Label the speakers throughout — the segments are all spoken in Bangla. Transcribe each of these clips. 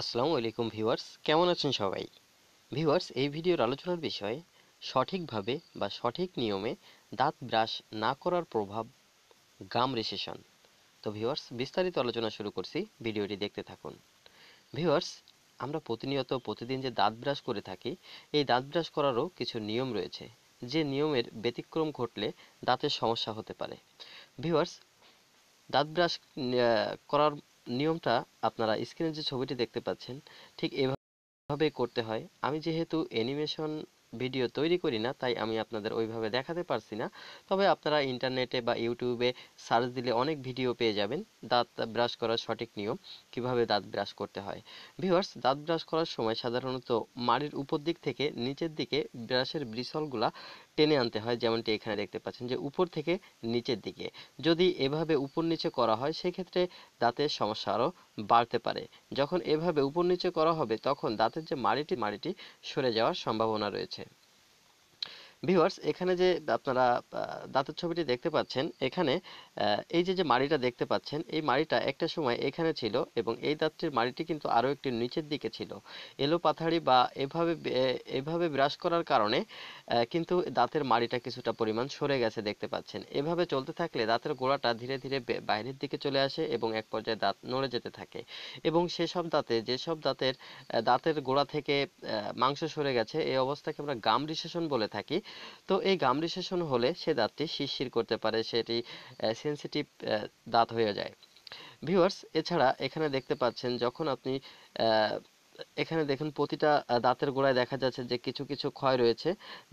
Speaker 1: আসসালামু আলাইকুম ভিউয়ার্স কেমন আছেন সবাই ভিউয়ার্স এই ভিডিওর আলোচনার বিষয়ে সঠিকভাবে বা সঠিক নিয়মে দাঁত ব্রাশ না করার প্রভাব গাম রিসেশন তো ভিউয়ার্স বিস্তারিত আলোচনা শুরু করছি ভিডিওটি দেখতে থাকুন ভিউয়ার্স আমরা প্রতিনিয়ত প্রতিদিন যে দাঁত ব্রাশ করে থাকি এই দাঁত ব্রাশ করারও কিছু নিয়ম রয়েছে যে নিয়মের ব্যতিক্রম ঘটলে দাঁতের সমস্যা হতে পারে ভিউয়ার্স দাঁত ব্রাশ করার নিয়মটা আপনারা স্ক্রিনে যে ছবিটি দেখতে পাচ্ছেন ঠিক এভাবে করতে হয় আমি যেহেতু অ্যানিমেশন ভিডিও তৈরি করি না তাই আমি আপনাদের ওইভাবে দেখাতে পারছি না তবে আপনারা ইন্টারনেটে বা ইউটিউবে সার্চ দিলে অনেক ভিডিও পেয়ে যাবেন দাঁত ব্রাশ করার সঠিক নিয়ম কিভাবে দাঁত ব্রাশ করতে হয় ভিউয়ার্স দাঁত ব্রাশ করার সময় সাধারণত মাড়ির উপর দিক থেকে নিচের দিকে ব্রাশের ব্রিসলগুলা টেনে আনতে হয় যেমনটি এখানে দেখতে পাচ্ছেন যে উপর থেকে নিচের দিকে যদি এভাবে উপর নিচে করা হয় সেক্ষেত্রে দাঁতের সমস্যা আরও বাড়তে পারে যখন এভাবে উপর নিচে করা হবে তখন দাঁতের যে মাড়িটি মাড়িটি সরে যাওয়ার সম্ভাবনা রয়েছে ভিউয়ার্স এখানে যে আপনারা দাঁতের ছবিটি দেখতে পাচ্ছেন এখানে এই যে যে মাড়িটা দেখতে পাচ্ছেন এই মাড়িটা একটা সময় এখানে ছিল এবং এই দাঁতটির মাড়িটি কিন্তু আরও একটি নিচের দিকে ছিল এলো পাথাড়ি বা এভাবে এভাবে ব্রাশ করার কারণে কিন্তু দাঁতের মাড়িটা কিছুটা পরিমাণ সরে গেছে দেখতে পাচ্ছেন এভাবে চলতে থাকলে দাঁতের গোড়াটা ধীরে ধীরে বাইরের দিকে চলে আসে এবং এক পর্যায়ে দাঁত নড়ে যেতে থাকে এবং সেসব দাঁতে যেসব দাঁতের দাঁতের গোড়া থেকে মাংস সরে গেছে এই অবস্থাকে আমরা গাম রিসেশন বলে থাকি তো এই গামরিসেশন হলে সে দাঁতটি শিরশির করতে পারে সেটি সেন্সিটিভ দাঁত হয়ে যায় ভিউয়ার্স এছাড়া এখানে দেখতে পাচ্ছেন যখন আপনি এখানে দেখুন প্রতিটা দাঁতের গোড়ায় দেখা যাচ্ছে যে কিছু কিছু ক্ষয় রয়েছে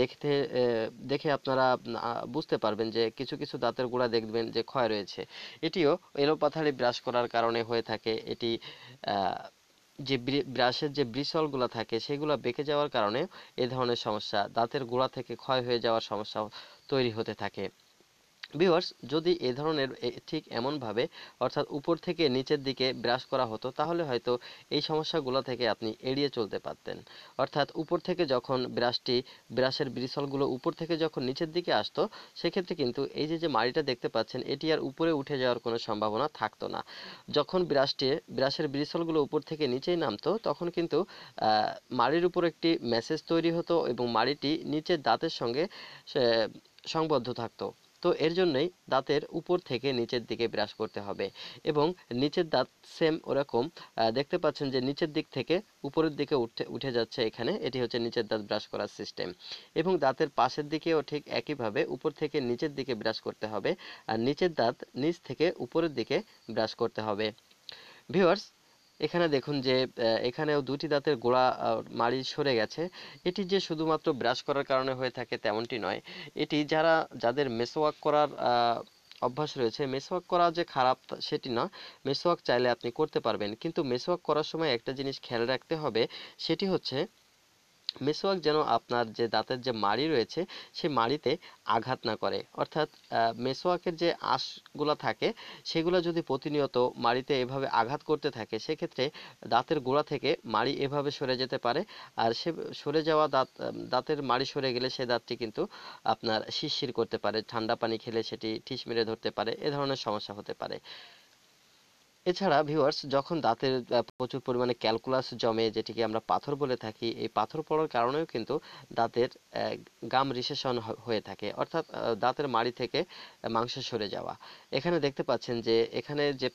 Speaker 1: দেখতে দেখে আপনারা বুঝতে পারবেন যে কিছু কিছু দাঁতের গোড়া দেখবেন যে ক্ষয় রয়েছে এটিও এলোপাথারি ব্রাশ করার কারণে হয়ে থাকে এটি যে ব্রাশের যে ব্রিসলগুলো থাকে সেগুলো বেঁকে যাওয়ার কারণে এ ধরনের সমস্যা দাঁতের গোড়া থেকে ক্ষয় হয়ে যাওয়ার সমস্যা তৈরি হতে থাকে ভিউয়ার্স যদি এ ধরনের ঠিক এমনভাবে অর্থাৎ উপর থেকে নিচের দিকে ব্রাশ করা হতো তাহলে হয়তো এই সমস্যাগুলো থেকে আপনি এড়িয়ে চলতে পারতেন অর্থাৎ উপর থেকে যখন ব্রাশটি ব্রাশের ব্রিসলগুলো উপর থেকে যখন নিচের দিকে আসতো সেক্ষেত্রে কিন্তু এই যে যে মাড়িটা দেখতে পাচ্ছেন এটি আর উপরে উঠে যাওয়ার কোনো সম্ভাবনা থাকতো না যখন ব্রাশটি ব্রাশের ব্রিসলগুলো উপর থেকে নিচেই নামতো তখন কিন্তু মাড়ির উপর একটি মেসেজ তৈরি হতো এবং মাড়িটি নিচের দাঁতের সঙ্গে সংবদ্ধ থাকতো তো এর জন্যই দাঁতের উপর থেকে নিচের দিকে ব্রাশ করতে হবে এবং নিচের দাঁত সেম ওরকম দেখতে পাচ্ছেন যে নিচের দিক থেকে উপরের দিকে উঠে উঠে যাচ্ছে এখানে এটি হচ্ছে নিচের দাঁত ব্রাশ করার সিস্টেম এবং দাঁতের পাশের দিকেও ঠিক একইভাবে উপর থেকে নিচের দিকে ব্রাশ করতে হবে আর নিচের দাঁত নিচ থেকে উপরের দিকে ব্রাশ করতে হবে ভিউয়ার্স এখানে দেখুন যে এখানেও দুটি দাঁতের গোড়া মাড়ি সরে গেছে এটি যে শুধুমাত্র ব্রাশ করার কারণে হয়ে থাকে তেমনটি নয় এটি যারা যাদের মেসোওয়াক করার অভ্যাস রয়েছে মেসওয়াক করা যে খারাপ সেটি না মেসওয়াক চাইলে আপনি করতে পারবেন কিন্তু মেসওয়াক করার সময় একটা জিনিস খেয়াল রাখতে হবে সেটি হচ্ছে মেসোয়াক যেন আপনার যে দাঁতের যে মাড়ি রয়েছে সেই মাড়িতে আঘাত না করে অর্থাৎ মেসোয়াকের যে আঁশগুলো থাকে সেগুলো যদি প্রতিনিয়ত মাড়িতে এভাবে আঘাত করতে থাকে সেক্ষেত্রে দাঁতের গোড়া থেকে মাড়ি এভাবে সরে যেতে পারে আর সে সরে যাওয়া দাঁত দাঁতের মাড়ি সরে গেলে সে দাঁতটি কিন্তু আপনার শিরশির করতে পারে ঠান্ডা পানি খেলে সেটি ঠিস মেরে ধরতে পারে এ ধরনের সমস্যা হতে পারে এছাড়া ভিউয়ার্স যখন দাঁতের প্রচুর পরিমাণে ক্যালকুলাস জমে যেটিকে আমরা পাথর বলে থাকি এই পাথর পড়ার কারণেও কিন্তু দাঁতের গাম রিসেশন হয়ে থাকে অর্থাৎ দাঁতের মাড়ি থেকে মাংস সরে যাওয়া এখানে দেখতে পাচ্ছেন যে এখানে যে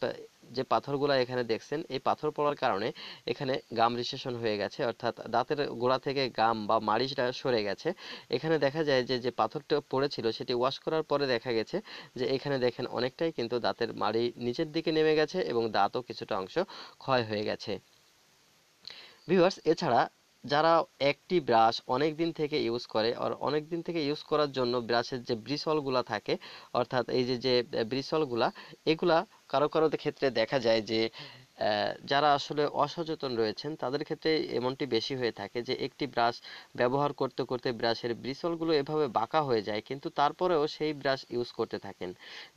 Speaker 1: যে পাথরগুলো এখানে দেখছেন এই পাথর পড়ার কারণে এখানে গাম রিসেশন হয়ে গেছে অর্থাৎ দাঁতের গোড়া থেকে গাম বা মাড়িটা সরে গেছে এখানে দেখা যায় যে যে পাথরটা পড়েছিল সেটি ওয়াশ করার পরে দেখা গেছে যে এখানে দেখেন অনেকটাই কিন্তু দাঁতের মাড়ি নিচের দিকে নেমে গেছে এবং দাঁতও কিছুটা অংশ ক্ষয় হয়ে গেছে ভিউয়ার্স এছাড়া যারা একটি ব্রাশ অনেক দিন থেকে ইউজ করে আর অনেক দিন থেকে ইউজ করার জন্য ব্রাশের যে ব্রিসলগুলা থাকে অর্থাৎ এই যে যে ব্রিসলগুলা এগুলা কারো কারো ক্ষেত্রে দেখা যায় যে যারা আসলে অসচেতন রয়েছেন তাদের ক্ষেত্রে এমনটি বেশি হয়ে থাকে যে একটি ব্রাশ ব্যবহার করতে করতে ব্রাশের ব্রিসলগুলো এভাবে বাঁকা হয়ে যায় কিন্তু তারপরেও সেই ব্রাশ ইউজ করতে থাকেন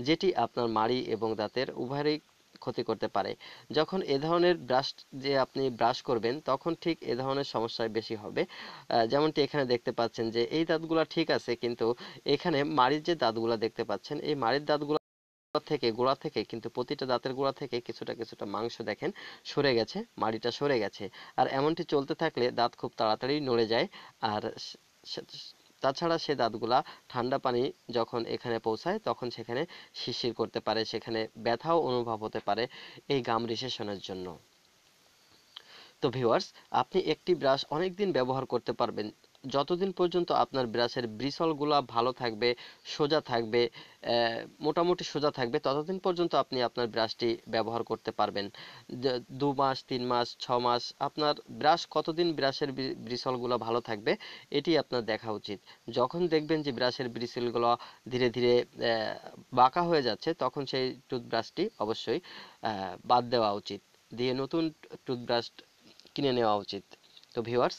Speaker 1: যেটি আপনার মাড়ি এবং দাঁতের উভয়েরই ক্ষতি করতে পারে যখন এ ধরনের ব্রাশ যে আপনি ব্রাশ করবেন তখন ঠিক এ ধরনের সমস্যা বেশি হবে যেমনটি এখানে দেখতে পাচ্ছেন যে এই দাঁতগুলা ঠিক আছে কিন্তু এখানে মাড়ির যে দাঁতগুলা দেখতে পাচ্ছেন এই মাড়ির দাঁতগুলো থেকে গোড়া থেকে কিন্তু প্রতিটা দাঁতের গোড়া থেকে কিছুটা কিছুটা মাংস দেখেন সরে গেছে মাড়িটা সরে গেছে আর এমনটি চলতে থাকলে দাঁত খুব তাড়াতাড়ি নড়ে যায় আর তাছাড়া সে দাঁতগুলা ঠান্ডা পানি যখন এখানে পৌঁছায় তখন সেখানে শিশির করতে পারে সেখানে ব্যথাও অনুভব হতে পারে এই গাম রিসেশনের জন্য তো ভিউয়ার্স আপনি একটি ব্রাশ অনেক দিন ব্যবহার করতে পারবেন যতদিন পর্যন্ত আপনার ব্রাশের ব্রিসলগুলো ভালো থাকবে সোজা থাকবে মোটামুটি সোজা থাকবে ততদিন পর্যন্ত আপনি আপনার ব্রাশটি ব্যবহার করতে পারবেন দু মাস তিন মাস ছ মাস আপনার ব্রাশ কতদিন ব্রাশের ব্রিসলগুলো ভালো থাকবে এটি আপনার দেখা উচিত যখন দেখবেন যে ব্রাশের ব্রিসলগুলো ধীরে ধীরে বাঁকা হয়ে যাচ্ছে তখন সেই টুথব্রাশটি অবশ্যই বাদ দেওয়া উচিত দিয়ে নতুন টুথব্রাশ কিনে নেওয়া উচিত তো ভিউয়ার্স